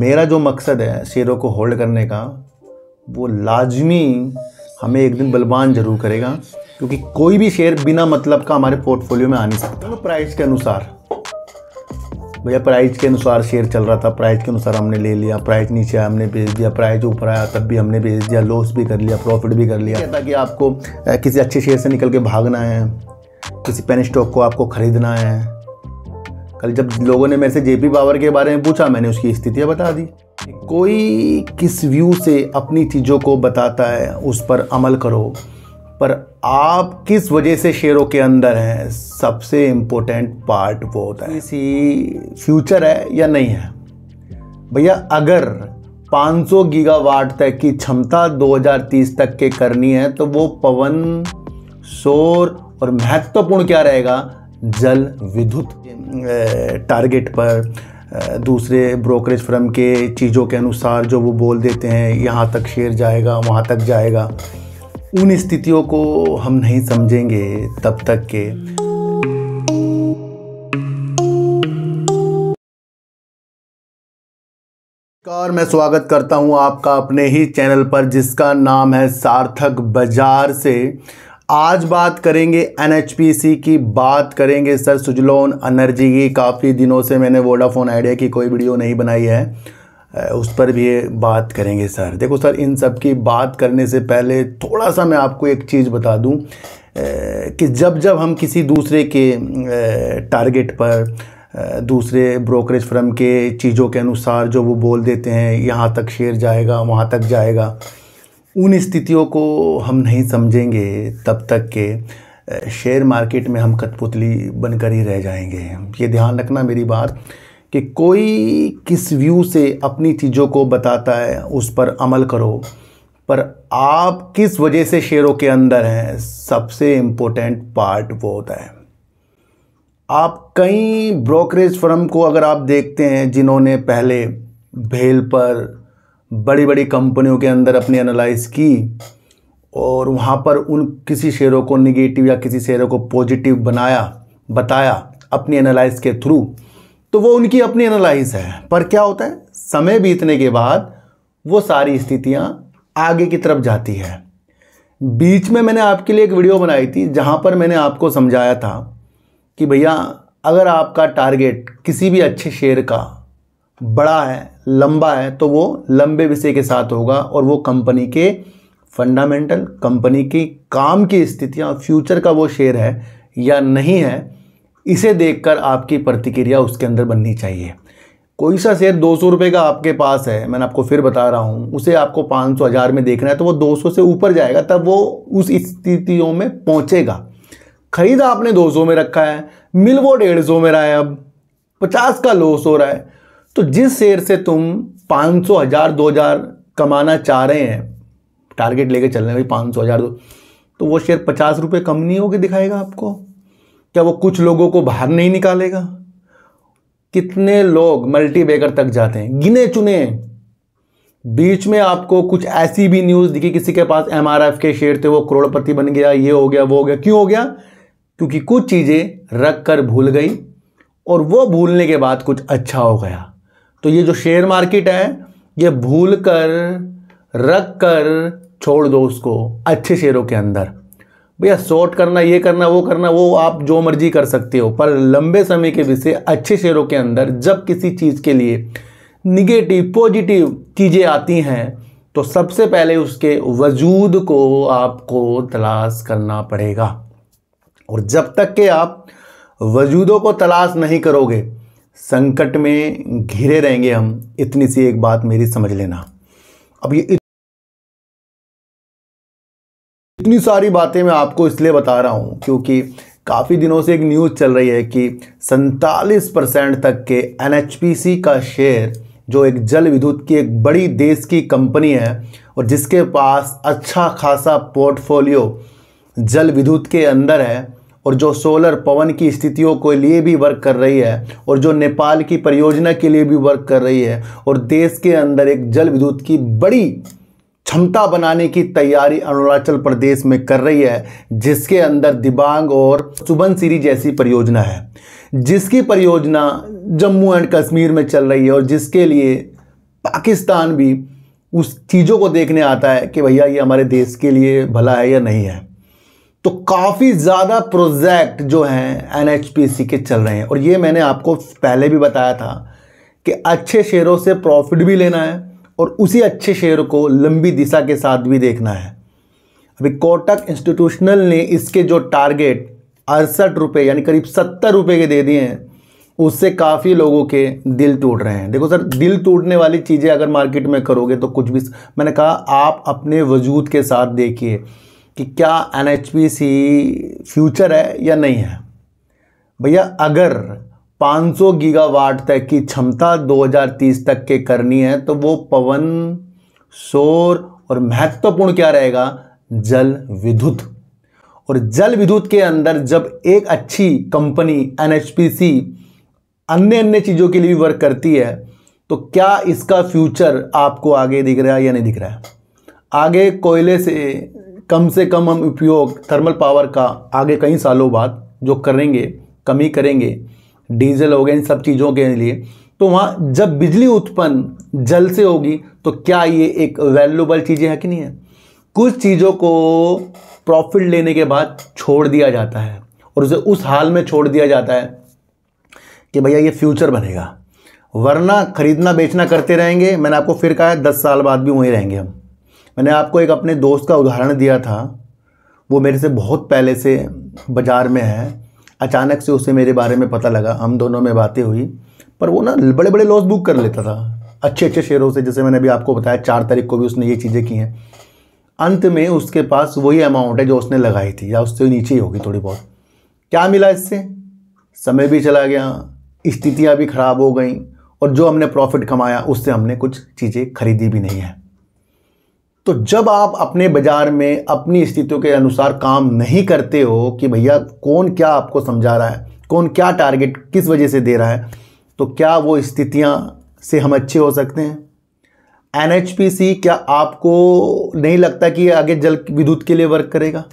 मेरा जो मकसद है शेरों को होल्ड करने का वो लाजमी हमें एक दिन बलवान जरूर करेगा क्योंकि कोई भी शेयर बिना मतलब का हमारे पोर्टफोलियो में आ नहीं सकता तो प्राइस के अनुसार भैया प्राइस के अनुसार शेयर चल रहा था प्राइस के अनुसार हमने ले लिया प्राइस नीचे आया हमने बेच दिया प्राइस ऊपर आया तब भी हमने बेच दिया लॉस भी कर लिया प्रॉफिट भी कर लिया ताकि आपको किसी अच्छे शेयर से निकल के भागना है किसी पेन स्टॉक को आपको ख़रीदना है कल जब लोगों ने मेरे से जेपी पावर के बारे में पूछा मैंने उसकी स्थितियाँ बता दी कोई किस व्यू से अपनी चीज़ों को बताता है उस पर अमल करो पर आप किस वजह से शेयरों के अंदर हैं सबसे इम्पोर्टेंट पार्ट वो होता है किसी फ्यूचर है या नहीं है भैया अगर 500 गीगावाट तक की क्षमता 2030 तक के करनी है तो वो पवन शोर और महत्वपूर्ण क्या रहेगा जल विद्युत टारगेट पर दूसरे ब्रोकरेज फर्म के चीज़ों के अनुसार जो वो बोल देते हैं यहाँ तक शेयर जाएगा वहाँ तक जाएगा उन स्थितियों को हम नहीं समझेंगे तब तक के और मैं स्वागत करता हूं आपका अपने ही चैनल पर जिसका नाम है सार्थक बाजार से आज बात करेंगे एन की बात करेंगे सर सुजलोन एनर्जी की काफ़ी दिनों से मैंने वोडाफोन आइडिया की कोई वीडियो नहीं बनाई है उस पर भी बात करेंगे सर देखो सर इन सब की बात करने से पहले थोड़ा सा मैं आपको एक चीज़ बता दूं कि जब जब हम किसी दूसरे के टारगेट पर दूसरे ब्रोकरेज फर्म के चीज़ों के अनुसार जो वो बोल देते हैं यहाँ तक शेयर जाएगा वहाँ तक जाएगा उन स्थितियों को हम नहीं समझेंगे तब तक के शेयर मार्केट में हम कठपुतली बनकर ही रह जाएंगे ये ध्यान रखना मेरी बात कि कोई किस व्यू से अपनी चीज़ों को बताता है उस पर अमल करो पर आप किस वजह से शेयरों के अंदर हैं सबसे इम्पोर्टेंट पार्ट वो होता है आप कई ब्रोकरेज फर्म को अगर आप देखते हैं जिन्होंने पहले भेल पर बड़ी बड़ी कंपनियों के अंदर अपनी एनालाइज की और वहाँ पर उन किसी शेयरों को निगेटिव या किसी शेयरों को पॉजिटिव बनाया बताया अपनी एनालाइज के थ्रू तो वो उनकी अपनी एनालाइज है पर क्या होता है समय बीतने के बाद वो सारी स्थितियाँ आगे की तरफ जाती है बीच में मैंने आपके लिए एक वीडियो बनाई थी जहाँ पर मैंने आपको समझाया था कि भैया अगर आपका टारगेट किसी भी अच्छे शेयर का बड़ा है लंबा है तो वो लंबे विषय के साथ होगा और वो कंपनी के फंडामेंटल कंपनी की काम की स्थितियाँ फ्यूचर का वो शेयर है या नहीं है इसे देखकर आपकी प्रतिक्रिया उसके अंदर बननी चाहिए कोई सा शेयर दो सौ रुपये का आपके पास है मैंने आपको फिर बता रहा हूँ उसे आपको पाँच सौ हज़ार में देखना है तो वो दो सौ से ऊपर जाएगा तब वो उस स्थितियों में पहुँचेगा खरीदा आपने दो सौ में रखा है मिल वो डेढ़ सौ में रहा है अब पचास का लॉस हो रहा है तो जिस शेयर से तुम पाँच सौ हज़ार दो हज़ार कमाना चाह रहे हैं टारगेट लेके चल रहे हैं भाई पाँच सौ हज़ार दो तो वो शेयर पचास रुपये कम नहीं होगी दिखाएगा आपको क्या वो कुछ लोगों को बाहर नहीं निकालेगा कितने लोग मल्टी बेकर तक जाते हैं गिने चुने बीच में आपको कुछ ऐसी भी न्यूज़ दिखी किसी के पास एम के शेयर थे वो करोड़पति बन गया ये हो गया वो हो गया क्यों हो गया क्योंकि कुछ चीज़ें रख कर भूल गई और वो भूलने के बाद कुछ अच्छा हो गया तो ये जो शेयर मार्केट है ये भूल कर रख कर छोड़ दो उसको अच्छे शेयरों के अंदर भैया शॉर्ट करना ये करना वो करना वो आप जो मर्जी कर सकते हो पर लंबे समय के विषय अच्छे शेयरों के अंदर जब किसी चीज़ के लिए निगेटिव पॉजिटिव चीज़ें आती हैं तो सबसे पहले उसके वजूद को आपको तलाश करना पड़ेगा और जब तक के आप वजूदों को तलाश नहीं करोगे संकट में घिरे रहेंगे हम इतनी सी एक बात मेरी समझ लेना अब ये इतनी सारी बातें मैं आपको इसलिए बता रहा हूँ क्योंकि काफ़ी दिनों से एक न्यूज़ चल रही है कि सैतालीस परसेंट तक के एनएचपीसी का शेयर जो एक जल विद्युत की एक बड़ी देश की कंपनी है और जिसके पास अच्छा खासा पोर्टफोलियो जल विद्युत के अंदर है और जो सोलर पवन की स्थितियों के लिए भी वर्क कर रही है और जो नेपाल की परियोजना के लिए भी वर्क कर रही है और देश के अंदर एक जल विद्युत की बड़ी क्षमता बनाने की तैयारी अरुणाचल प्रदेश में कर रही है जिसके अंदर दिबांग और सुबन सीरी जैसी परियोजना है जिसकी परियोजना जम्मू एंड कश्मीर में चल रही है और जिसके लिए पाकिस्तान भी उस चीज़ों को देखने आता है कि भैया ये हमारे देश के लिए भला है या नहीं है तो काफ़ी ज़्यादा प्रोजेक्ट जो हैं एन के चल रहे हैं और ये मैंने आपको पहले भी बताया था कि अच्छे शेयरों से प्रॉफिट भी लेना है और उसी अच्छे शेयर को लंबी दिशा के साथ भी देखना है अभी कोटक इंस्टीट्यूशनल ने इसके जो टारगेट अड़सठ रुपये यानी करीब सत्तर रुपये के दे दिए हैं उससे काफ़ी लोगों के दिल टूट रहे हैं देखो सर दिल टूटने वाली चीज़ें अगर मार्केट में करोगे तो कुछ भी मैंने कहा आप अपने वजूद के साथ देखिए कि क्या एन फ्यूचर है या नहीं है भैया अगर 500 गीगावाट तक की क्षमता 2030 तक के करनी है तो वो पवन शोर और महत्वपूर्ण क्या रहेगा जल विद्युत और जल विद्युत के अंदर जब एक अच्छी कंपनी एन अन्य अन्य चीज़ों के लिए भी वर्क करती है तो क्या इसका फ्यूचर आपको आगे दिख रहा है या नहीं दिख रहा है आगे कोयले से कम से कम हम उपयोग थर्मल पावर का आगे कई सालों बाद जो करेंगे कमी करेंगे डीजल हो गए इन सब चीज़ों के लिए तो वहाँ जब बिजली उत्पन्न जल से होगी तो क्या ये एक वैल्यूबल चीज़ें हैं कि नहीं है कुछ चीज़ों को प्रॉफिट लेने के बाद छोड़ दिया जाता है और उसे उस हाल में छोड़ दिया जाता है कि भैया ये फ्यूचर बनेगा वरना ख़रीदना बेचना करते रहेंगे मैंने आपको फिर कहा है दस साल बाद भी वहीं रहेंगे हम मैंने आपको एक अपने दोस्त का उदाहरण दिया था वो मेरे से बहुत पहले से बाज़ार में है अचानक से उसे मेरे बारे में पता लगा हम दोनों में बातें हुई पर वो ना बड़े बड़े लॉस बुक कर लेता था अच्छे अच्छे शेयरों से जैसे मैंने अभी आपको बताया चार तारीख को भी उसने ये चीज़ें की हैं अंत में उसके पास वही अमाउंट है जो उसने लगाई थी या उससे नीचे ही होगी थोड़ी बहुत क्या मिला इससे समय भी चला गया स्थितियाँ भी ख़राब हो गई और जो हमने प्रॉफिट कमाया उससे हमने कुछ चीज़ें खरीदी भी नहीं है तो जब आप अपने बाज़ार में अपनी स्थितियों के अनुसार काम नहीं करते हो कि भैया कौन क्या आपको समझा रहा है कौन क्या टारगेट किस वजह से दे रहा है तो क्या वो स्थितियाँ से हम अच्छे हो सकते हैं एन क्या आपको नहीं लगता कि आगे जल विद्युत के लिए वर्क करेगा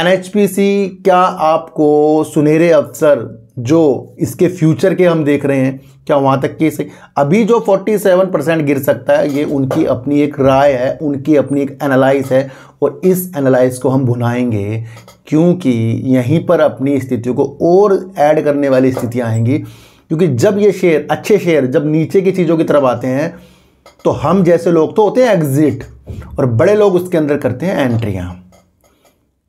एन क्या आपको सुनहरे अवसर जो इसके फ्यूचर के हम देख रहे हैं क्या वहां तक की सही अभी जो 47 परसेंट गिर सकता है ये उनकी अपनी एक राय है उनकी अपनी एक एनालाइज है और इस एनालाइज को हम भुनाएंगे क्योंकि यहीं पर अपनी स्थितियों को और ऐड करने वाली स्थितियां आएंगी क्योंकि जब ये शेयर अच्छे शेयर जब नीचे की चीज़ों की तरफ आते हैं तो हम जैसे लोग तो होते हैं एग्जिट और बड़े लोग उसके अंदर करते हैं एंट्रियाँ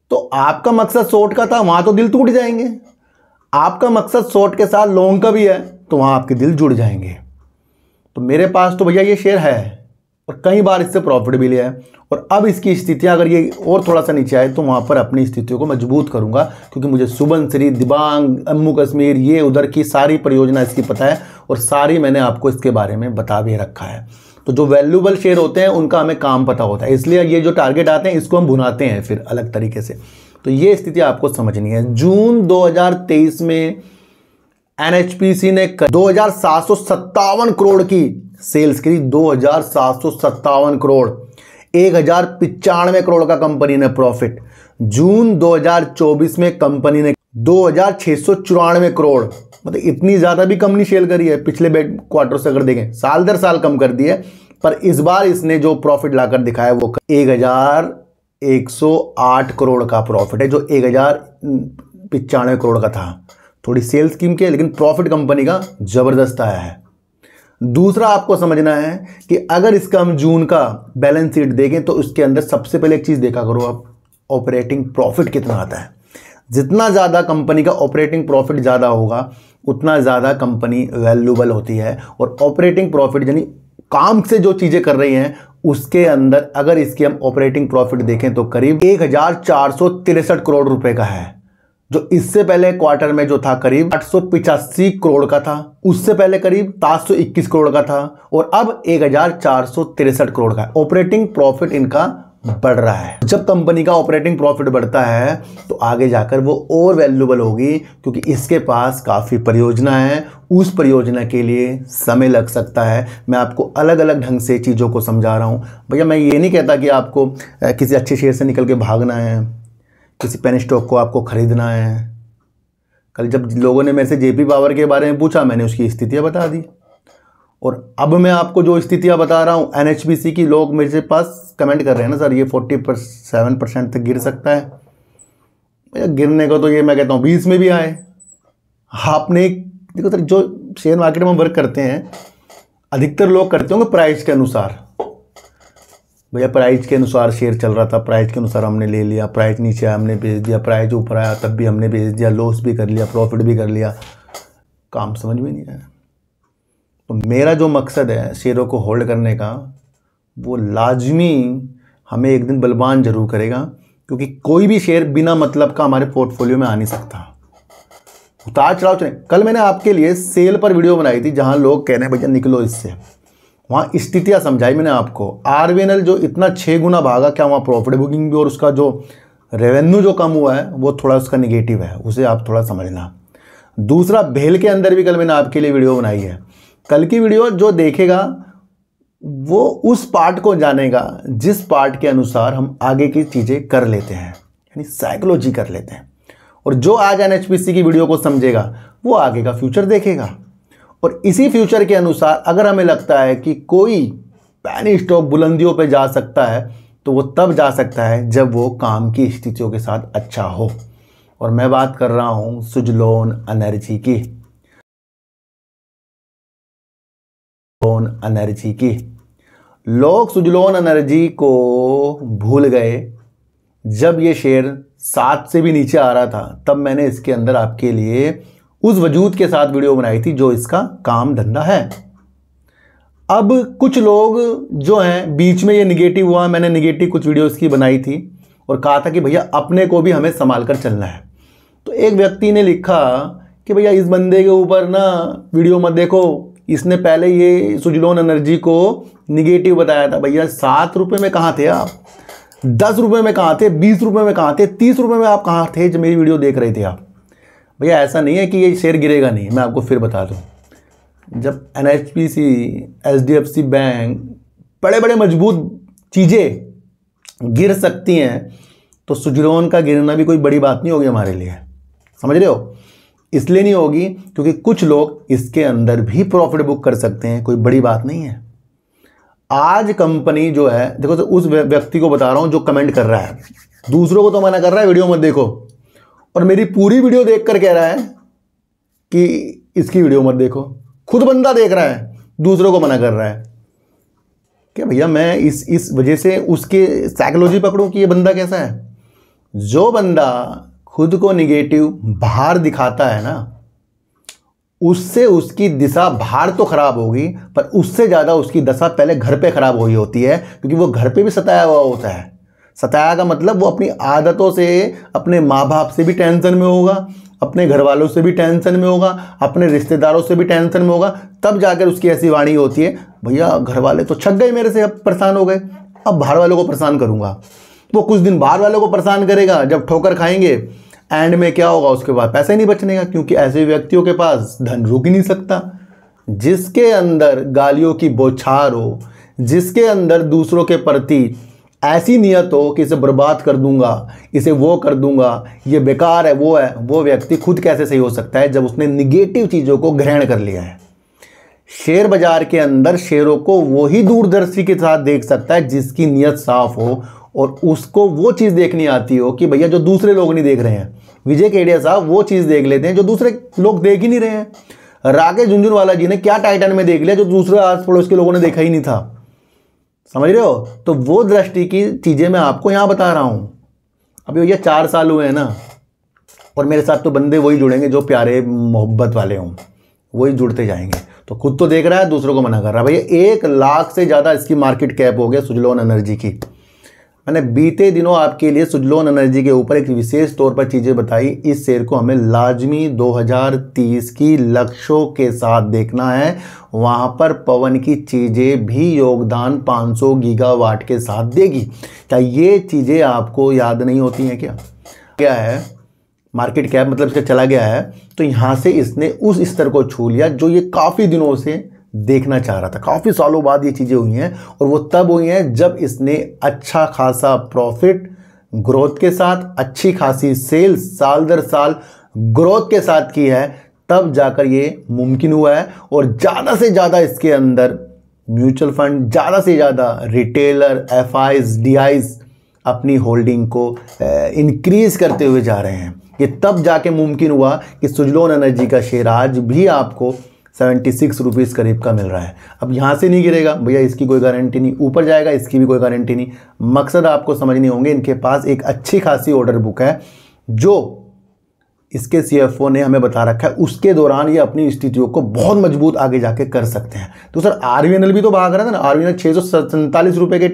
तो आपका मकसद शॉर्ट का था वहाँ तो दिल टूट जाएंगे आपका मकसद शॉर्ट के साथ लॉन्ग का भी है तो वहाँ आपके दिल जुड़ जाएंगे तो मेरे पास तो भैया ये शेयर है और कई बार इससे प्रॉफिट भी लिया है और अब इसकी स्थितियाँ अगर ये और थोड़ा सा नीचे आए तो वहाँ पर अपनी स्थितियों को मजबूत करूँगा क्योंकि मुझे सुबन श्री दिबांग जम्मू कश्मीर ये उधर की सारी परियोजना इसकी पता है और सारी मैंने आपको इसके बारे में बता भी रखा है तो जो वैल्यूबल शेयर होते हैं उनका हमें काम पता होता है इसलिए ये जो टारगेट आते हैं इसको हम भुनाते हैं फिर अलग तरीके से तो ये स्थिति आपको समझनी है जून 2023 में एनएचपीसी ने दो करोड़ की सेल्स की दो करोड़ एक हजार पिचानवे करोड़ का कंपनी ने प्रॉफिट जून 2024 में कंपनी ने दो हजार छः सौ चौरानवे करोड़ मतलब इतनी ज़्यादा भी कंपनी सेल करी है पिछले क्वार्टर से अगर देखें साल दर साल कम कर दी है पर इस बार इसने जो प्रॉफिट लाकर दिखाया वो एक हजार एक सौ आठ करोड़ का प्रॉफिट है जो एक हजार पिचानवे करोड़ का था थोड़ी सेल स्कीम की है लेकिन प्रॉफिट कंपनी का ज़बरदस्त आया है दूसरा आपको समझना है कि अगर इसका हम जून का बैलेंस शीट देखें तो उसके अंदर सबसे पहले एक चीज़ देखा करो आप ऑपरेटिंग प्रॉफिट कितना आता है जितना ज़्यादा कंपनी का ऑपरेटिंग प्रॉफिट ज़्यादा होगा उतना ज़्यादा कंपनी वैल्यूबल होती है और ऑपरेटिंग प्रॉफिट यानी काम से जो चीज़ें कर रही हैं उसके अंदर अगर इसके हम ऑपरेटिंग प्रॉफिट देखें तो करीब एक करोड़ रुपए का है जो इससे पहले क्वार्टर में जो था करीब आठ करोड़ का था उससे पहले करीब सात करोड़ का था और अब एक करोड़ का ऑपरेटिंग प्रॉफिट इनका बढ़ रहा है जब कंपनी का ऑपरेटिंग प्रॉफिट बढ़ता है तो आगे जाकर वो और वैल्यूबल होगी क्योंकि इसके पास काफ़ी परियोजना है उस परियोजना के लिए समय लग सकता है मैं आपको अलग अलग ढंग से चीज़ों को समझा रहा हूँ भैया मैं ये नहीं कहता कि आपको किसी अच्छे शेयर से निकल के भागना है किसी पेन स्टॉक को आपको ख़रीदना है कल जब लोगों ने मेरे से जेपी पावर के बारे में पूछा मैंने उसकी स्थितियाँ बता दी और अब मैं आपको जो स्थितियाँ बता रहा हूँ एन की लोग मेरे पास कमेंट कर रहे हैं ना सर ये फोर्टी पर सेवन परसेंट तक गिर सकता है भैया गिरने का तो ये मैं कहता हूँ बीस में भी आए आपने देखो सर जो शेयर मार्केट में वर्क करते हैं अधिकतर लोग करते होंगे प्राइस के अनुसार भैया प्राइस के अनुसार शेयर चल रहा था प्राइस के अनुसार हमने ले लिया प्राइस नीचे हमने बेच दिया प्राइस ऊपर आया तब भी हमने बेच दिया लॉस भी कर लिया प्रॉफिट भी कर लिया काम समझ में नहीं आया तो मेरा जो मकसद है शेयरों को होल्ड करने का वो लाजमी हमें एक दिन बलवान ज़रूर करेगा क्योंकि कोई भी शेयर बिना मतलब का हमारे पोर्टफोलियो में आ नहीं सकता उतार चढ़ाव चले कल मैंने आपके लिए सेल पर वीडियो बनाई थी जहां लोग कह रहे हैं भैया निकलो इससे वहाँ स्थितियाँ समझाई मैंने आपको आर जो इतना छः गुना भागा क्या वहाँ प्रॉफिट बुकिंग भी और उसका जो रेवेन्यू जो कम हुआ है वो थोड़ा उसका निगेटिव है उसे आप थोड़ा समझना दूसरा भेल के अंदर भी कल मैंने आपके लिए वीडियो बनाई है कल की वीडियो जो देखेगा वो उस पार्ट को जानेगा जिस पार्ट के अनुसार हम आगे की चीज़ें कर लेते हैं यानी साइकोलॉजी कर लेते हैं और जो आज एन की वीडियो को समझेगा वो आगे का फ्यूचर देखेगा और इसी फ्यूचर के अनुसार अगर हमें लगता है कि कोई पैनी स्टॉक बुलंदियों पर जा सकता है तो वो तब जा सकता है जब वो काम की स्थितियों के साथ अच्छा हो और मैं बात कर रहा हूँ सुजलोन एनर्जी की लोन एनर्जी की लोग सुजलोन एनर्जी को भूल गए जब ये शेयर सात से भी नीचे आ रहा था तब मैंने इसके अंदर आपके लिए उस वजूद के साथ वीडियो बनाई थी जो इसका काम धंधा है अब कुछ लोग जो हैं बीच में ये निगेटिव हुआ मैंने निगेटिव कुछ वीडियो इसकी बनाई थी और कहा था कि भैया अपने को भी हमें संभाल कर चलना है तो एक व्यक्ति ने लिखा कि भैया इस बंदे के ऊपर ना वीडियो मत देखो इसने पहले ये सुजलोन एनर्जी को निगेटिव बताया था भैया सात रुपये में कहाँ थे आप दस रुपये में कहाँ थे बीस रुपये में कहाँ थे तीस रुपये में आप कहाँ थे जब मेरी वीडियो देख रहे थे आप भैया ऐसा नहीं है कि ये शेयर गिरेगा नहीं मैं आपको फिर बता दूँ जब N H P C H D F C bank बड़े बड़े मजबूत चीज़ें गिर सकती हैं तो सुजलोन का गिरना भी कोई बड़ी बात नहीं होगी हमारे लिए समझ रहे हो इसलिए नहीं होगी क्योंकि कुछ लोग इसके अंदर भी प्रॉफिट बुक कर सकते हैं कोई बड़ी बात नहीं है आज कंपनी जो है देखो तो उस व्यक्ति को बता रहा हूँ जो कमेंट कर रहा है दूसरों को तो मना कर रहा है वीडियो मत देखो और मेरी पूरी वीडियो देख कर कह रहा है कि इसकी वीडियो मत देखो खुद बंदा देख रहा है दूसरों को मना कर रहा है क्या भैया मैं इस इस वजह से उसके साइकोलॉजी पकड़ूं कि ये बंदा कैसा है जो बंदा खुद को निगेटिव बाहर दिखाता है ना उससे उसकी दिशा बाहर तो खराब होगी पर उससे ज़्यादा उसकी दशा पहले घर पे खराब हुई होती है क्योंकि वो घर पे भी सताया हुआ होता है सताया का मतलब वो अपनी आदतों से अपने माँ बाप से भी टेंशन में होगा अपने घर वालों से भी टेंशन में होगा अपने रिश्तेदारों से भी टेंशन में होगा तब जाकर उसकी ऐसी वाणी होती है भैया घर वाले तो छक गए मेरे से अब परेशान हो गए अब बाहर वालों को परेशान करूँगा वो कुछ दिन बाहर वालों को परेशान करेगा जब ठोकर खाएंगे एंड में क्या होगा उसके बाद पैसे नहीं बचने का क्योंकि ऐसे व्यक्तियों के पास धन रुक ही नहीं सकता जिसके अंदर गालियों की बौछार हो जिसके अंदर दूसरों के प्रति ऐसी नीयत हो कि इसे बर्बाद कर दूंगा इसे वो कर दूंगा ये बेकार है वो है वो व्यक्ति खुद कैसे सही हो सकता है जब उसने निगेटिव चीज़ों को ग्रहण कर लिया है शेयर बाजार के अंदर शेयरों को वही दूरदर्शी के साथ देख सकता है जिसकी नीयत साफ हो और उसको वो चीज़ देखनी आती हो कि भैया जो दूसरे लोग नहीं देख रहे हैं विजय केडिया साहब वो चीज़ देख लेते हैं जो दूसरे लोग देख ही नहीं रहे हैं राकेश झुंझुनवाला जी ने क्या टाइटन में देख लिया जो दूसरे आस पड़ोस के लोगों ने देखा ही नहीं था समझ रहे हो तो वो दृष्टि की चीज़ें मैं आपको यहां बता रहा हूं अभी भैया चार साल हुए हैं ना और मेरे साथ तो बंदे वही जुड़ेंगे जो प्यारे मोहब्बत वाले हों वही जुड़ते जाएंगे तो खुद तो देख रहा है दूसरों को मना कर रहा है भैया एक लाख से ज़्यादा इसकी मार्केट कैप हो गया सुजलोन एनर्जी की मैंने बीते दिनों आपके लिए सुजलोन एनर्जी के ऊपर एक विशेष तौर पर चीज़ें बताई इस शेयर को हमें लाजमी 2030 की लक्ष्यों के साथ देखना है वहाँ पर पवन की चीज़ें भी योगदान 500 गीगावाट के साथ देगी क्या ये चीज़ें आपको याद नहीं होती हैं क्या क्या है मार्केट कैप मतलब इसका चला गया है तो यहाँ से इसने उस स्तर को छू लिया जो ये काफ़ी दिनों से देखना चाह रहा था काफ़ी सालों बाद ये चीज़ें हुई हैं और वो तब हुई हैं जब इसने अच्छा खासा प्रॉफिट ग्रोथ के साथ अच्छी खासी सेल्स साल दर साल ग्रोथ के साथ की है तब जाकर ये मुमकिन हुआ है और ज़्यादा से ज़्यादा इसके अंदर म्यूचुअल फंड ज़्यादा से ज़्यादा रिटेलर एफ आई डी अपनी होल्डिंग को इनक्रीज़ करते हुए जा रहे हैं ये तब जाके मुमकिन हुआ कि सुजलोन एनर्जी का शेयर आज भी आपको सेवेंटी सिक्स रुपीज़ करीब का मिल रहा है अब यहाँ से नहीं गिरेगा भैया इसकी कोई गारंटी नहीं ऊपर जाएगा इसकी भी कोई गारंटी नहीं मकसद आपको समझने होंगे इनके पास एक अच्छी खासी ऑर्डर बुक है जो इसके सीएफओ ने हमें बता रखा है उसके दौरान ये अपनी स्थितियों को बहुत मजबूत आगे जाके कर सकते हैं तो सर आर भी तो भाग रहा था ना आर वी एन छः सौ सैंतालीस रुपये के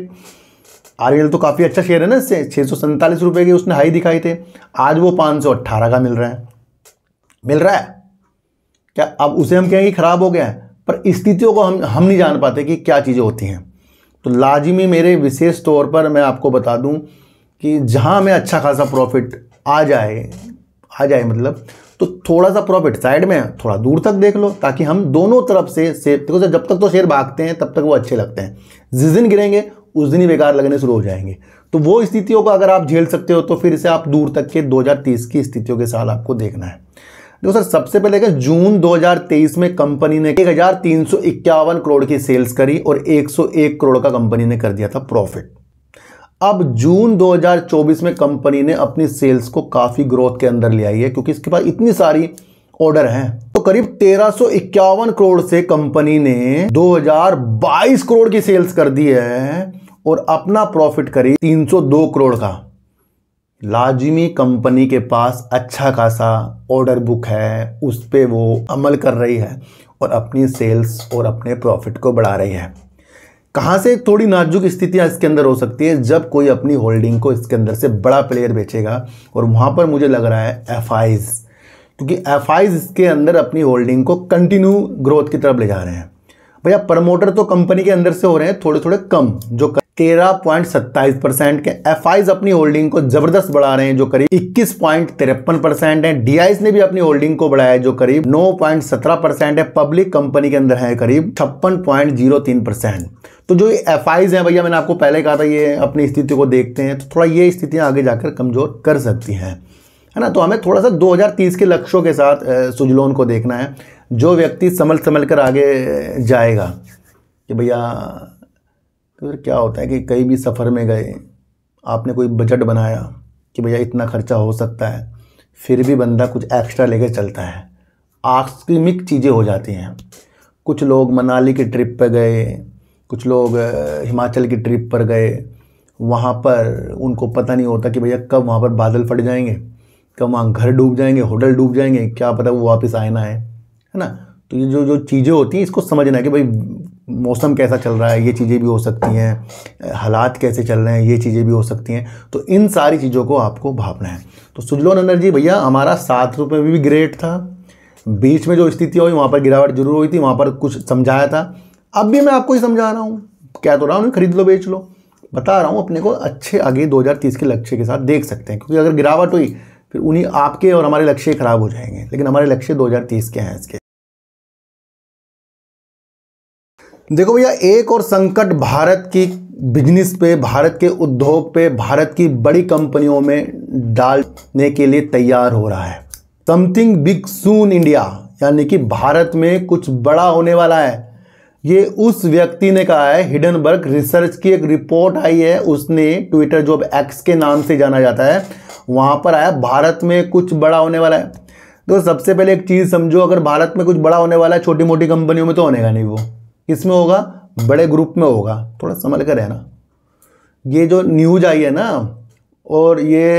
आर तो काफ़ी अच्छा शेयर है ना इससे छः सौ सैंतालीस रुपये के उसने हाई दिखाई थे आज वो पाँच सौ अट्ठारह का मिल रहा है मिल रहा है क्या अब उसे हम कहेंगे ख़राब हो गया है पर स्थितियों को हम हम नहीं जान पाते कि क्या चीज़ें होती हैं तो लाजिमी मेरे विशेष तौर पर मैं आपको बता दूं कि जहां हमें अच्छा खासा प्रॉफिट आ जाए आ जाए मतलब तो थोड़ा सा प्रॉफिट साइड में थोड़ा दूर तक देख लो ताकि हम दोनों तरफ से शेयर देखो जब तक तो शेयर भागते हैं तब तक वो अच्छे लगते हैं जिस दिन गिरेंगे उस दिन ही बेकार लगने शुरू हो जाएंगे तो वो स्थितियों को अगर आप झेल सकते हो तो फिर इसे आप दूर तक के 2030 की स्थितियों के साथ आपको देखना है देखो सर सबसे पहले क्या जून 2023 में कंपनी ने एक करोड़ की सेल्स करी और 101 करोड़ का कंपनी ने कर दिया था प्रॉफिट अब जून 2024 में कंपनी ने अपनी सेल्स को काफ़ी ग्रोथ के अंदर ले आई है क्योंकि इसके पास इतनी सारी ऑर्डर हैं तो करीब तेरह करोड़ से कंपनी ने 2022 करोड़ की सेल्स कर दी है और अपना प्रॉफिट करीब 302 करोड़ का लाजिमी कंपनी के पास अच्छा खासा ऑर्डर बुक है उस पर वो अमल कर रही है और अपनी सेल्स और अपने प्रॉफिट को बढ़ा रही है कहाँ से थोड़ी नाजुक स्थितियाँ इसके अंदर हो सकती है जब कोई अपनी होल्डिंग को इसके अंदर से बड़ा प्लेयर बेचेगा और वहाँ पर मुझे लग रहा है एफ क्योंकि एफ इसके अंदर अपनी होल्डिंग को कंटिन्यू ग्रोथ की तरफ ले जा रहे हैं भैया प्रमोटर तो कंपनी के अंदर से हो रहे हैं थोड़े थोड़े कम जो कर... तेरह पॉइंट सत्ताईस परसेंट के एफ अपनी होल्डिंग को जबरदस्त बढ़ा रहे हैं जो करीब इक्कीस पॉइंट तिरपन परसेंट है डी ने भी अपनी होल्डिंग को बढ़ाया है जो करीब नौ पॉइंट सत्रह परसेंट है पब्लिक कंपनी के अंदर है करीब छप्पन पॉइंट जीरो तीन परसेंट तो जो ये एफ है भैया मैंने आपको पहले कहा था ये अपनी स्थिति को देखते हैं तो थोड़ा ये स्थितियाँ आगे जाकर कमज़ोर कर सकती हैं है ना तो हमें थोड़ा सा 2030 के लक्ष्यों के साथ सुजलोन को देखना है जो व्यक्ति संभल संभल कर आगे जाएगा कि भैया तो फिर क्या होता है कि कहीं भी सफ़र में गए आपने कोई बजट बनाया कि भैया इतना खर्चा हो सकता है फिर भी बंदा कुछ एक्स्ट्रा लेकर चलता है आकस्मिक चीज़ें हो जाती हैं कुछ लोग मनाली की ट्रिप पर गए कुछ लोग हिमाचल की ट्रिप पर गए वहाँ पर उनको पता नहीं होता कि भैया कब वहाँ पर बादल फट जाएंगे कब वहाँ घर डूब जाएंगे होटल डूब जाएंगे क्या पता वो वापस आए ना है है ना तो ये जो जो चीज़ें होती हैं इसको समझना है कि भाई मौसम कैसा चल रहा है ये चीज़ें भी हो सकती हैं हालात कैसे चल रहे हैं ये चीज़ें भी हो सकती हैं तो इन सारी चीज़ों को आपको भापना है तो सुजलोन एनर्जी भैया हमारा सात रुपये में भी ग्रेट था बीच में जो स्थिति हुई वहाँ पर गिरावट जरूर हुई थी वहाँ पर कुछ समझाया था अब भी मैं आपको ही समझा रहा हूँ क्या तो रहा हूँ खरीद लो बेच लो बता रहा हूँ अपने को अच्छे आगे 2030 के लक्ष्य के साथ देख सकते हैं क्योंकि अगर गिरावट हुई फिर उन्हीं आपके और हमारे लक्ष्य खराब हो जाएंगे लेकिन हमारे लक्ष्य 2030 के हैं इसके देखो भैया एक और संकट भारत की बिजनेस पे भारत के उद्योग पे भारत की बड़ी कंपनियों में डालने के लिए तैयार हो रहा है समथिंग बिग सून इंडिया यानी कि भारत में कुछ बड़ा होने वाला है ये उस व्यक्ति ने कहा है हिडनबर्ग रिसर्च की एक रिपोर्ट आई है उसने ट्विटर जो अब एक्स के नाम से जाना जाता है वहाँ पर आया भारत में कुछ बड़ा होने वाला है तो सबसे पहले एक चीज़ समझो अगर भारत में कुछ बड़ा होने वाला है छोटी मोटी कंपनियों में तो होने का नहीं वो किसमें होगा बड़े ग्रुप में होगा थोड़ा संभल कर रहना ये जो न्यूज आई है ना और ये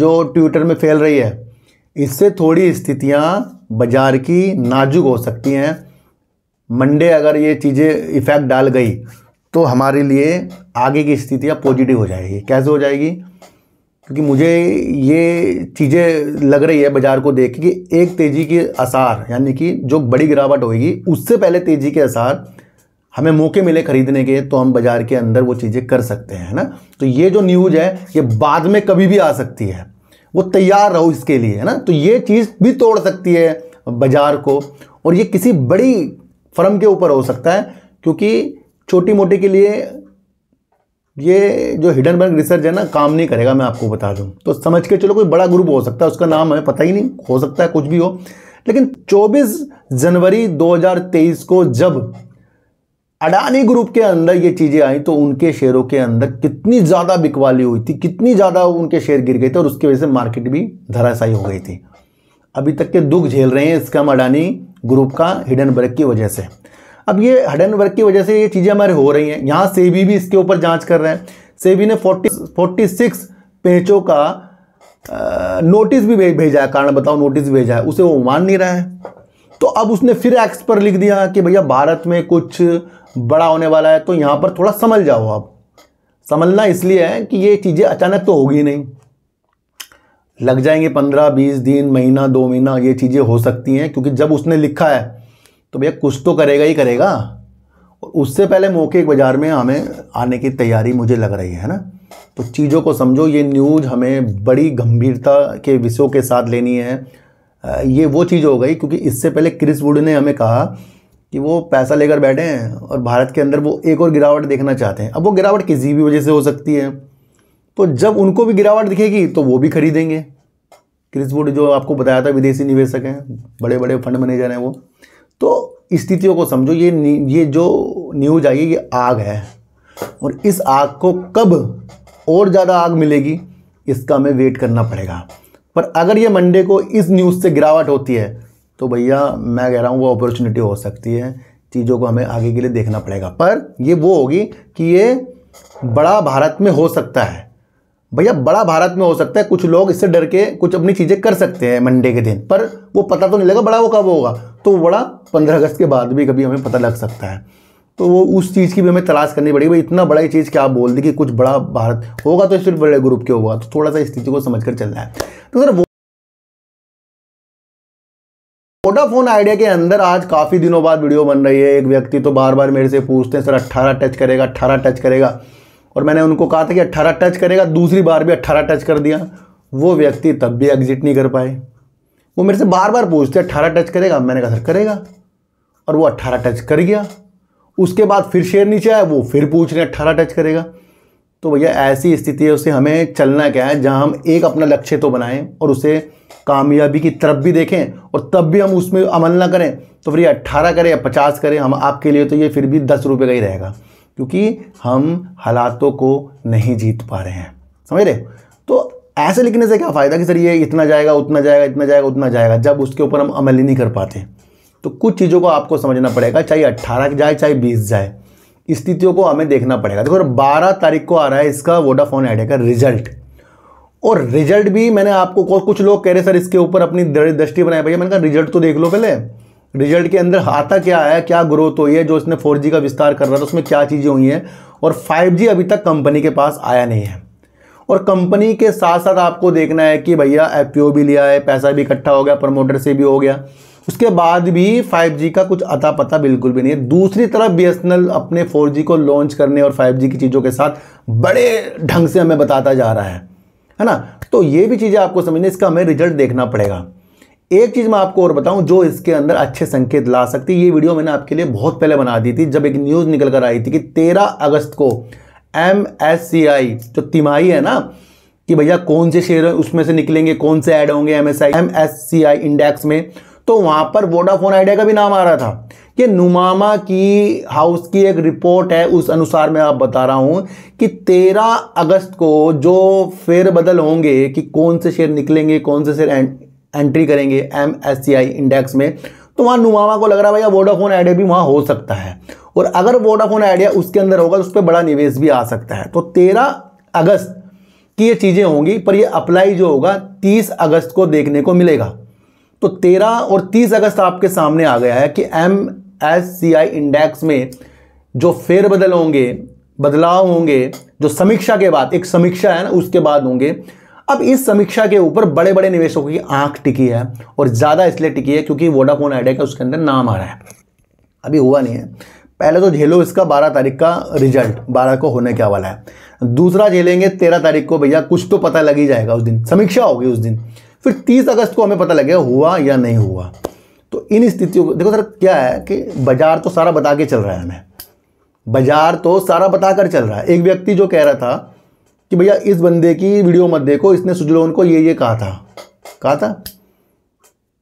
जो ट्विटर में फैल रही है इससे थोड़ी स्थितियाँ बाजार की नाजुक हो सकती हैं मंडे अगर ये चीज़ें इफ़ेक्ट डाल गई तो हमारे लिए आगे की स्थितियाँ पॉजिटिव हो जाएगी कैसे हो जाएगी क्योंकि मुझे ये चीज़ें लग रही है बाज़ार को देख कि एक तेज़ी के आसार यानी कि जो बड़ी गिरावट होगी उससे पहले तेज़ी के आसार हमें मौके मिले खरीदने के तो हम बाजार के अंदर वो चीज़ें कर सकते हैं है ना तो ये जो न्यूज़ है ये बाद में कभी भी आ सकती है वो तैयार रहो इसके लिए है ना तो ये चीज़ भी तोड़ सकती है बाजार को और ये किसी बड़ी फर्म के ऊपर हो सकता है क्योंकि छोटी मोटी के लिए ये जो हिडन हिडनबर्ग रिसर्च है ना काम नहीं करेगा मैं आपको बता दूं तो समझ के चलो कोई बड़ा ग्रुप हो सकता है उसका नाम हमें पता ही नहीं हो सकता है कुछ भी हो लेकिन 24 जनवरी 2023 को जब अडानी ग्रुप के अंदर ये चीज़ें आई तो उनके शेयरों के अंदर कितनी ज़्यादा बिकवाली हुई थी कितनी ज़्यादा उनके शेयर गिर गए थे और उसकी वजह से मार्केट भी धराशायी हो गई थी अभी तक के दुख झेल रहे हैं इसका अडानी ग्रुप का हिडन वर्क की वजह से अब ये हिडन वर्क की वजह से ये चीज़ें हमारे हो रही हैं यहाँ सेबी भी इसके ऊपर जाँच कर रहे हैं सेबी ने फोर्टी फोर्टी सिक्स पेचों का आ, नोटिस भी भेजा है कारण बताओ नोटिस भेजा है उसे वो मान नहीं रहा है तो अब उसने फिर एक्स पर लिख दिया कि भैया भारत में कुछ बड़ा होने वाला है तो यहाँ पर थोड़ा समझ जाओ आप समझना इसलिए है कि ये चीज़ें अचानक तो होगी नहीं लग जाएंगे पंद्रह बीस दिन महीना दो महीना ये चीज़ें हो सकती हैं क्योंकि जब उसने लिखा है तो भैया कुछ तो करेगा ही करेगा और उससे पहले मौके बाज़ार में हमें आने की तैयारी मुझे लग रही है ना तो चीज़ों को समझो ये न्यूज़ हमें बड़ी गंभीरता के विषयों के साथ लेनी है ये वो चीज़ हो गई क्योंकि इससे पहले क्रिस वुड ने हमें कहा कि वो पैसा लेकर बैठे हैं और भारत के अंदर वो एक और गिरावट देखना चाहते हैं अब वो गिरावट किसी भी वजह से हो सकती है तो जब उनको भी गिरावट दिखेगी तो वो भी खरीदेंगे क्रिस वुड जो आपको बताया था विदेशी निवेशक हैं बड़े बड़े फंड मैनेजर हैं वो तो स्थितियों को समझो ये ये जो न्यूज आई है ये आग है और इस आग को कब और ज़्यादा आग मिलेगी इसका हमें वेट करना पड़ेगा पर अगर ये मंडे को इस न्यूज़ से गिरावट होती है तो भैया मैं कह रहा हूँ वो अपॉर्चुनिटी हो सकती है चीज़ों को हमें आगे के लिए देखना पड़ेगा पर ये वो होगी कि ये बड़ा भारत में हो सकता है भैया बड़ा भारत में हो सकता है कुछ लोग इससे डर के कुछ अपनी चीज़ें कर सकते हैं मंडे के दिन पर वो पता तो नहीं लगा बड़ा वो कब होगा तो बड़ा पंद्रह अगस्त के बाद भी कभी हमें पता लग सकता है तो वो उस चीज़ की भी हमें तलाश करनी पड़ेगी भाई इतना बड़ा ये चीज़ क्या आप बोल दी कि कुछ बड़ा भारत होगा तो सिर्फ बड़े ग्रुप के होगा तो थोड़ा सा इस स्थिति को समझ कर चलना है तो सर वो वोडाफोन आइडिया के अंदर आज काफ़ी दिनों बाद वीडियो बन रही है एक व्यक्ति तो बार बार मेरे से पूछते हैं सर अट्ठारह टच करेगा अट्ठारह टच करेगा और मैंने उनको कहा था कि अट्ठारह टच करेगा दूसरी बार भी अट्ठारह टच कर दिया वो व्यक्ति तब भी एग्जिट नहीं कर पाए वो मेरे से बार बार पूछते अट्ठारह टच करेगा मैंने कहा सर करेगा और वो अट्ठारह टच कर गया उसके बाद फिर शेयर नीचे आया वो फिर पूछ रहे अट्ठारह टच करेगा तो भैया ऐसी स्थिति है उसे हमें चलना क्या है जहां हम एक अपना लक्ष्य तो बनाएं और उसे कामयाबी की तरफ भी देखें और तब भी हम उसमें अमल ना करें तो फिर ये अट्ठारह करें या पचास करें हम आपके लिए तो ये फिर भी दस रुपये का ही रहेगा क्योंकि हम हालातों को नहीं जीत पा रहे हैं समझ रहे तो ऐसे लिखने से क्या फ़ायदा कि सर ये इतना जाएगा उतना जाएगा इतना जाएगा उतना जाएगा जब उसके ऊपर हम अमल ही नहीं कर पाते तो कुछ चीज़ों को आपको समझना पड़ेगा चाहे अट्ठारह जाए चाहे बीस जाए स्थितियों को हमें देखना पड़ेगा देखो बारह तारीख को आ रहा है इसका वोडाफोन आइडिया का रिजल्ट और रिजल्ट भी मैंने आपको कुछ लोग कह रहे सर इसके ऊपर अपनी दृष्टि बनाए भैया मैंने कहा रिजल्ट तो देख लो पहले रिजल्ट के अंदर आता क्या आया क्या ग्रोथ हुई है जो इसने 4G का विस्तार कर रहा था उसमें क्या चीज़ें हुई हैं और 5G अभी तक कंपनी के पास आया नहीं है और कंपनी के साथ साथ आपको देखना है कि भैया एफ भी लिया है पैसा भी इकट्ठा हो गया प्रमोटर से भी हो गया उसके बाद भी जी का कुछ अता पता बिल्कुल भी नहीं है दूसरी तरफ बी अपने जी को लॉन्च करने और जी की चीज़ों के साथ बड़े ढंग से हमें बताता जा रहा है है ना तो ये भी चीज़ें आपको समझना इसका हमें रिजल्ट देखना पड़ेगा एक चीज़ मैं आपको और बताऊं जो इसके अंदर अच्छे संकेत ला सकती है ये वीडियो मैंने आपके लिए बहुत पहले बना दी थी जब एक न्यूज़ निकल कर आई थी कि 13 अगस्त को एम जो तिमाही है ना कि भैया कौन से शेयर उसमें से निकलेंगे कौन से ऐड होंगे एम एस इंडेक्स में तो वहाँ पर वोडाफोन आइडिया का भी नाम आ रहा था कि नुमामा की हाउस की एक रिपोर्ट है उस अनुसार मैं आप बता रहा हूँ कि तेरह अगस्त को जो फेरबदल होंगे कि कौन से शेयर निकलेंगे कौन से शेयर एंट्री करेंगे एम इंडेक्स में तो वहाँ नुमामा को लग रहा है भैया वोडाफोन आइडिया भी वहाँ हो सकता है और अगर वोडाफोन आइडिया उसके अंदर होगा तो उस पर बड़ा निवेश भी आ सकता है तो तेरह अगस्त की ये चीज़ें होंगी पर ये अप्लाई जो होगा तीस अगस्त को देखने को मिलेगा तो 13 और 30 अगस्त आपके सामने आ गया है कि M S C I index में जो फेरबदल होंगे बदलाव होंगे जो समीक्षा के बाद एक समीक्षा है ना उसके बाद होंगे अब इस समीक्षा के ऊपर बड़े बड़े निवेशकों की आंख टिकी है और ज़्यादा इसलिए टिकी है क्योंकि वोडाफोन आइडिया का उसके अंदर नाम आ रहा है अभी हुआ नहीं है पहले तो झेलो इसका बारह तारीख का रिजल्ट बारह को होने क्या वाला है दूसरा झेलेंगे तेरह तारीख को भैया कुछ तो पता लग ही जाएगा उस दिन समीक्षा होगी उस दिन फिर तीस अगस्त को हमें पता लगेगा हुआ या नहीं हुआ तो इन स्थितियों को देखो सर क्या है कि बाजार तो सारा बता के चल रहा है हमें बाजार तो सारा बताकर चल रहा है एक व्यक्ति जो कह रहा था कि भैया इस बंदे की वीडियो मत देखो इसने सुजलोन को ये ये कहा था कहा था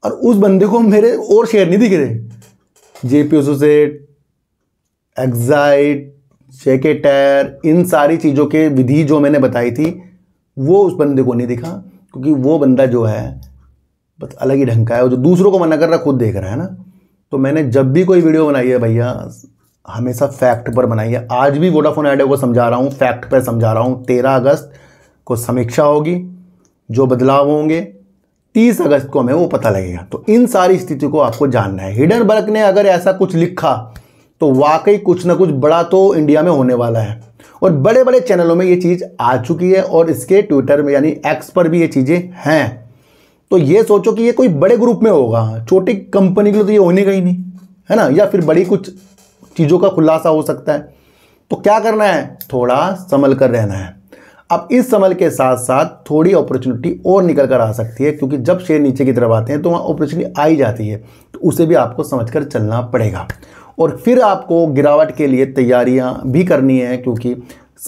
और उस बंदे को मेरे और शेयर नहीं दिख रहे जे पी एसोसिएट एग्जाइट शेके टायर इन सारी चीज़ों के विधि जो मैंने बताई थी वो उस बंदे को नहीं दिखा क्योंकि वो बंदा जो है बस अलग ही ढंग का है वो जो दूसरों को मना कर रहा खुद देख रहा है ना तो मैंने जब भी कोई वीडियो बनाई है भैया हमेशा फैक्ट पर बनाई है आज भी वोडाफोन आइडिया को समझा रहा हूँ फैक्ट पर समझा रहा हूँ तेरह अगस्त को समीक्षा होगी जो बदलाव होंगे तीस अगस्त को हमें वो पता लगेगा तो इन सारी स्थिति को आपको जानना है हिडन बर्क ने अगर ऐसा कुछ लिखा तो वाकई कुछ ना कुछ बड़ा तो इंडिया में होने वाला है और बड़े बड़े चैनलों में ये चीज़ आ चुकी है और इसके ट्विटर में यानी एक्स पर भी ये चीज़ें हैं तो ये सोचो कि ये कोई बड़े ग्रुप में होगा छोटी कंपनी के लिए तो ये होने का ही नहीं है ना या फिर बड़ी कुछ चीज़ों का खुलासा हो सकता है तो क्या करना है थोड़ा संभल कर रहना है अब इस संभल के साथ साथ थोड़ी अपॉर्चुनिटी और निकल कर आ सकती है क्योंकि जब शेयर नीचे की तरफ आते हैं तो वहाँ अपॉर्चुनिटी आई जाती है तो उसे भी आपको समझ कर चलना पड़ेगा और फिर आपको गिरावट के लिए तैयारियां भी करनी है क्योंकि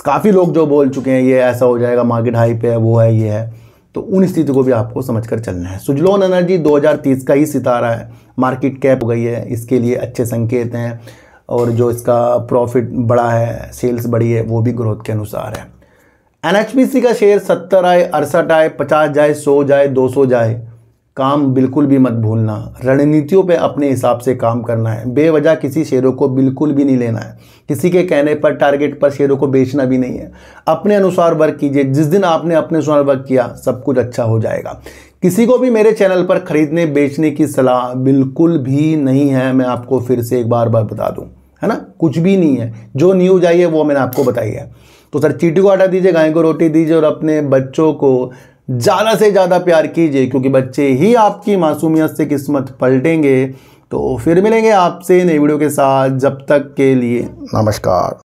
काफ़ी लोग जो बोल चुके हैं ये ऐसा हो जाएगा मार्केट हाई पे है वो है ये है तो उन स्थिति को भी आपको समझ कर चलना है सुजलोन एनर्जी 2030 का ही सितारा है मार्केट कैप हो गई है इसके लिए अच्छे संकेत हैं और जो इसका प्रॉफिट बड़ा है सेल्स बढ़ी है वो भी ग्रोथ के अनुसार है एन का शेयर सत्तर आए अड़सठ आए पचास जाए सौ जाए दो सौ जाए काम बिल्कुल भी मत भूलना रणनीतियों पे अपने हिसाब से काम करना है बेवजह किसी शेयरों को बिल्कुल भी नहीं लेना है किसी के कहने पर टारगेट पर शेयरों को बेचना भी नहीं है अपने अनुसार वर्क कीजिए जिस दिन आपने अपने अनुसार वर्क किया सब कुछ अच्छा हो जाएगा किसी को भी मेरे चैनल पर खरीदने बेचने की सलाह बिल्कुल भी नहीं है मैं आपको फिर से एक बार बार बता दूँ है ना कुछ भी नहीं है जो न्यूज आई है वो मैंने आपको बताई है तो सर चीटी को आटा दीजिए गाय को रोटी दीजिए और अपने बच्चों को ज़्यादा से ज़्यादा प्यार कीजिए क्योंकि बच्चे ही आपकी मासूमियत से किस्मत पलटेंगे तो फिर मिलेंगे आपसे नई वीडियो के साथ जब तक के लिए नमस्कार